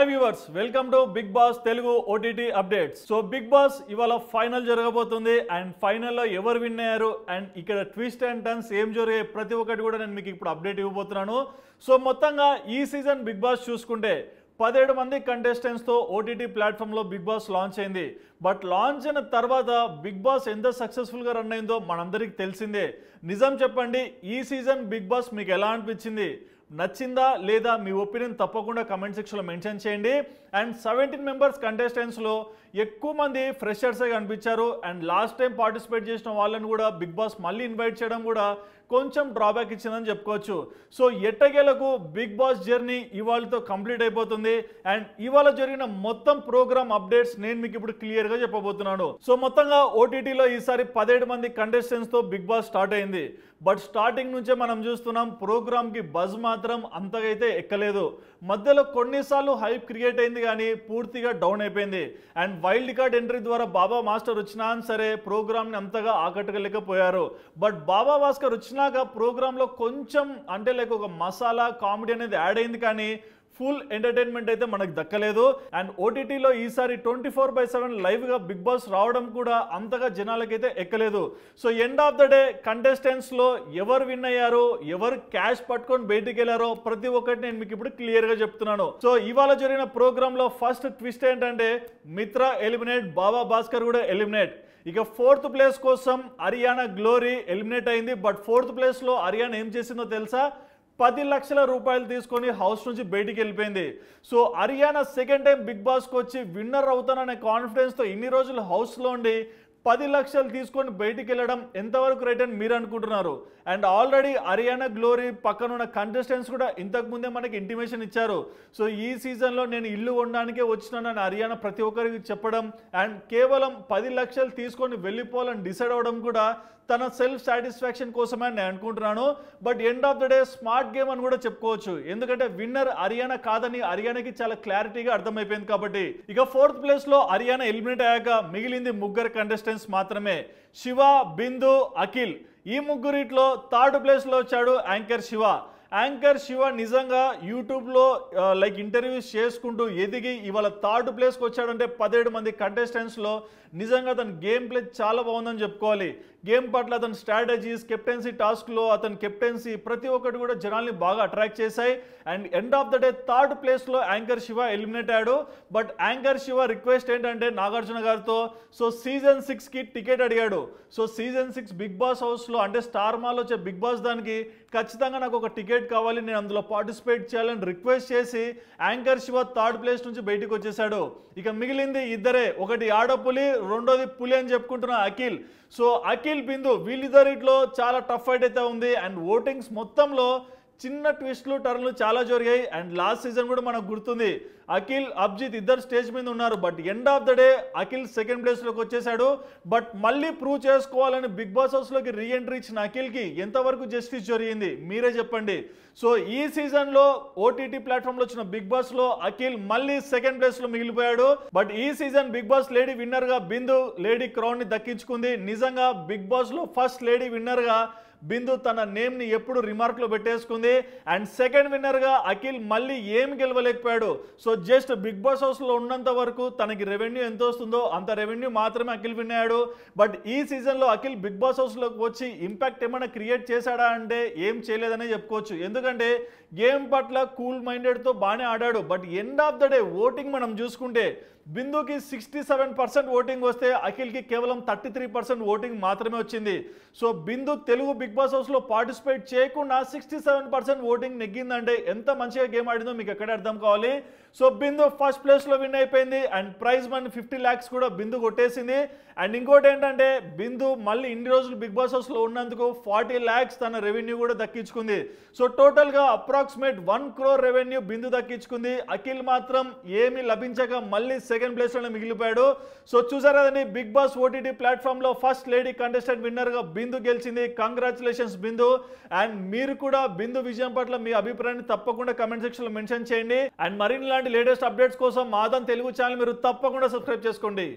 hi viewers welcome to Bigg Boss Telugu OTT updates so Bigg Boss ఇవాళ final జరగబోతుంది and ఫైనల్లో ఎవరు win అయ్యారు అండ్ ఇక్కడ ట్విస్ట్ అండ్ టర్న్స్ ఏం జరిగే ప్రతి ఒక్కటి కూడా నేను మీకు ఇప్పుడు అప్డేట్ ఇవ్వబోతున్నాను సో మొత్తంగా ఈ సీజన్ బిగ్ బాస్ చూసుకుంటే పదిహేడు మంది కంటెస్టెంట్స్తో ఓటీటీ ప్లాట్ఫామ్లో బిగ్ బాస్ లాంచ్ అయింది బట్ లాంచ్ అయిన తర్వాత బిగ్ బాస్ ఎంత సక్సెస్ఫుల్గా రన్ అయిందో మనందరికీ తెలిసిందే నిజం చెప్పండి ఈ సీజన్ బిగ్ బాస్ మీకు ఎలా అనిపించింది నచ్చిందా లేదా మీ ఒపీనియన్ తప్పకుండా కమెంట్ సెక్షన్లో మెన్షన్ చేయండి అండ్ సెవెంటీన్ మెంబర్స్ కంటెస్టెంట్స్లో ఎక్కువ మంది ఫ్రెషర్సే కనిపించారు అండ్ లాస్ట్ టైం పార్టిసిపేట్ చేసిన వాళ్ళని కూడా బిగ్ బాస్ మళ్ళీ ఇన్వైట్ చేయడం కూడా కొంచెం డ్రాబ్యాక్ ఇచ్చిందని చెప్పుకోవచ్చు సో ఎట్టగేలకు బిగ్ బాస్ జర్నీ ఇవాళతో కంప్లీట్ అయిపోతుంది అండ్ ఇవాళ జరిగిన మొత్తం ప్రోగ్రామ్ అప్డేట్స్ నేను మీకు ఇప్పుడు క్లియర్గా చెప్పబోతున్నాను సో మొత్తంగా ఓటీటీలో ఈసారి పదిహేడు మంది కంటెస్టెంట్స్తో బిగ్ బాస్ స్టార్ట్ అయింది జరిగింది బట్ స్టార్టింగ్ నుంచే మనం చూస్తున్నాం ప్రోగ్రామ్కి బజ్ మాత్రం అంతగైతే ఎక్కలేదు మధ్యలో కొన్నిసార్లు హైప్ క్రియేట్ అయింది కానీ పూర్తిగా డౌన్ అయిపోయింది అండ్ వైల్డ్ కార్డ్ ఎంట్రీ ద్వారా బాబా మాస్టర్ వచ్చినా సరే ప్రోగ్రామ్ని అంతగా ఆకట్టుకోలేకపోయారు బట్ బాబా భాస్కర్ వచ్చినాక ప్రోగ్రాంలో కొంచెం అంటే లైక్ ఒక మసాలా కామెడీ అనేది యాడ్ అయింది కానీ ఫుల్ ఎంటర్టైన్మెంట్ అయితే మనకు దక్కలేదు అండ్ ఓటీటీలో ఈసారి ట్వంటీ ఫోర్ బై సెవెన్ లైవ్గా బిగ్ బాస్ రావడం కూడా అంతగా జనాలకైతే ఎక్కలేదు so end of the day కంటెస్టెంట్స్లో ఎవరు విన్ అయ్యారో ఎవరు క్యాష్ పట్టుకొని బయటికి వెళ్ళారో ప్రతి ఒక్కటి నేను మీకు ఇప్పుడు క్లియర్గా చెప్తున్నాను సో ఇవాళ జరిగిన ప్రోగ్రాంలో ఫస్ట్ ట్విస్ట్ ఏంటంటే మిత్ర ఎలిమినేట్ బాబా భాస్కర్ కూడా ఎలిమినేట్ ఇక ఫోర్త్ ప్లేస్ కోసం హర్యానా గ్లోరీ ఎలిమినేట్ అయింది బట్ ఫోర్త్ ప్లేస్లో హర్యానా ఏం చేసిందో తెలుసా పది లక్షల రూపాయలు తీసుకొని హౌస్ నుంచి బయటికి వెళ్ళిపోయింది so Ariyana second time Bigg బాస్కి వచ్చి విన్నర్ అవుతాననే కాన్ఫిడెన్స్తో ఇన్ని రోజులు హౌస్లో ఉండి పది లక్షలు తీసుకొని బయటికి వెళ్ళడం ఎంతవరకు రైట్ అని మీరు అనుకుంటున్నారు అండ్ ఆల్రెడీ హర్యానా గ్లోరీ పక్కన ఉన్న కంటెస్టెంట్స్ కూడా ఇంతకుముందే మనకి ఇంటిమేషన్ ఇచ్చారు సో ఈ సీజన్లో నేను ఇల్లు ఉండడానికే వచ్చినానని హర్యానా ప్రతి ఒక్కరికి చెప్పడం అండ్ కేవలం పది లక్షలు తీసుకొని వెళ్ళిపోవాలని డిసైడ్ అవ్వడం కూడా తన సెల్ఫ్ సాటిస్ఫాక్షన్ కోసమని నేను అనుకుంటున్నాను but end of the day smart game అని కూడా చెప్పుకోవచ్చు ఎందుకంటే విన్నర్ హర్యానా కాదని హర్యానాకి చాలా క్లారిటీగా అర్థమైపోయింది కాబట్టి ఇక ఫోర్త్ ప్లేస్లో హర్యానా ఎలిమినేట్ అయ్యాక మిగిలింది ముగ్గురు కంటెస్టెంట్స్ మాత్రమే శివ బిందు అఖిల్ ఈ ముగ్గురిట్లో థర్డ్ ప్లేస్లో వచ్చాడు యాంకర్ శివ యాంకర్ శివ నిజంగా యూట్యూబ్లో లైక్ ఇంటర్వ్యూస్ చేసుకుంటూ ఎదిగి ఇవాళ థర్డ్ ప్లేస్కి వచ్చాడంటే పదిహేడు మంది కంటెస్టెంట్స్లో నిజంగా అతని గేమ్ ప్లే చాలా బాగుందని చెప్పుకోవాలి గేమ్ పట్ల అతని స్ట్రాటజీస్ కెప్టెన్సీ టాస్క్లో అతని కెప్టెన్సీ ప్రతి ఒక్కటి కూడా జనాల్ని బాగా అట్రాక్ట్ చేశాయి and end of the day third ప్లేస్లో యాంకర్ శివ ఎలిమినేట్ అయ్యాడు బట్ యాంకర్ శివ రిక్వెస్ట్ ఏంటంటే నాగార్జున గారితో సో సీజన్ సిక్స్కి టికెట్ అడిగాడు so season six Bigg Boss హౌస్లో అంటే స్టార్ మాల్ వచ్చే బిగ్ బాస్ దానికి ఖచ్చితంగా నాకు ఒక టికెట్ పార్టిసిపేట్ కావాలి నేను అందులో పార్టిసిపేట్ చేయాలని రిక్వెస్ట్ చేసి యాంకర్ శివ థర్డ్ ప్లేస్ నుంచి బయటకు వచ్చేసాడు ఇక మిగిలింది ఇద్దరే ఒకటి ఆడపులి రెండోది పులి అని చెప్పుకుంటున్న అఖిల్ సో అఖిల్ బిందు ఇట్లో చాలా టఫ్ ఫైట్ అయితే ఉంది అండ్ ఓటింగ్స్ మొత్తంలో చిన్న ట్విస్ట్లు టర్న్లు చాలా జరిగాయి అండ్ లాస్ట్ సీజన్ కూడా మనకు గుర్తుంది అఖిల్ అబ్జిత్ ఇద్దరు స్టేజ్ మీద ఉన్నారు but end of the day Akhil second ప్లేస్లోకి వచ్చేసాడు బట్ మళ్ళీ ప్రూవ్ చేసుకోవాలని బిగ్ బాస్ హౌస్లోకి రీఎంట్రీ ఇచ్చిన అఖిల్కి ఎంతవరకు జస్టిస్ జరిగింది మీరే చెప్పండి సో ఈ సీజన్లో ఓటీటీ ప్లాట్ఫామ్లో వచ్చిన బిగ్ బాస్లో అఖిల్ మళ్ళీ సెకండ్ ప్లేస్లో మిగిలిపోయాడు బట్ ఈ సీజన్ బిగ్ బాస్ లేడీ విన్నర్గా బిందు లేడీ క్రౌడ్ని దక్కించుకుంది నిజంగా బిగ్ బాస్లో ఫస్ట్ లేడీ విన్నర్గా బిందు తన నేమ్ని ఎప్పుడు రిమార్క్లో పెట్టేసుకుంది అండ్ సెకండ్ విన్నర్గా అఖిల్ మళ్ళీ ఏం గెలవలేకపోయాడు సో జస్ట్ బిగ్ బాస్ హౌస్లో ఉన్నంత వరకు తనకి రెవెన్యూ ఎంత వస్తుందో అంత రెవెన్యూ మాత్రమే అఖిల్ విన్నాడు బట్ ఈ సీజన్లో అఖిల్ బిగ్ బాస్ హౌస్లోకి వచ్చి ఇంపాక్ట్ ఏమైనా క్రియేట్ చేశాడా అంటే ఏం చేయలేదనే చెప్పుకోవచ్చు ఎందుకంటే గేమ్ పట్ల కూల్ మైండెడ్తో బాగానే ఆడాడు but end of the day voting మనం చూసుకుంటే బిందుకి సిక్స్టీ సెవెన్ పర్సెంట్ ఓటింగ్ వస్తే అఖిల్కి కేవలం థర్టీ త్రీ పర్సెంట్ ఓటింగ్ మాత్రమే వచ్చింది so Bindu Telugu Bigg Boss హౌస్లో పార్టిసిపేట్ చేయకుండా సిక్స్టీ సెవెన్ పర్సెంట్ ఓటింగ్ నెగ్గిందంటే ఎంత మంచిగా గేమ్ ఆడిందో మీకు ఎక్కడ అర్థం కావాలి సో బిందు ఫస్ట్ ప్లేస్లో విన్ అయిపోయింది అండ్ ప్రైజ్ మన ఫిఫ్టీ ల్యాక్స్ కూడా బిందు కొట్టేసింది అండ్ ఇంకోటి ఏంటంటే బిందు మళ్ళీ ఇన్ని రోజులు బిగ్ బాస్ హౌస్లో ఉన్నందుకు ఫార్టీ ల్యాక్స్ తన రెవెన్యూ కూడా దక్కించుకుంది సో టోటల్గా approximate one crore revenue Bindu దక్కించుకుంది అఖిల్ మాత్రం ఏమి లభించక మళ్ళీ సెకండ్ ప్లేస్లోనే మిగిలిపోయాడు సో చూసారు అదని బిగ్ బాస్ ఓటీటీ ప్లాట్ఫామ్లో ఫస్ట్ లేడీ కంటెస్టెంట్ విన్నర్గా బిందు గెలిచింది కంగ్రాచులేషన్స్ బిందు అండ్ మీరు కూడా బిందు విజయం పట్ల మీ అభిప్రాయాన్ని తప్పకుండా కమెంట్ సెక్షన్లో మెన్షన్ చేయండి అండ్ మరిన్ని లాంటి లేటెస్ట్ అప్డేట్స్ కోసం మాదం తెలుగు ఛానల్ మీరు తప్పకుండా సబ్స్క్రైబ్ చేసుకోండి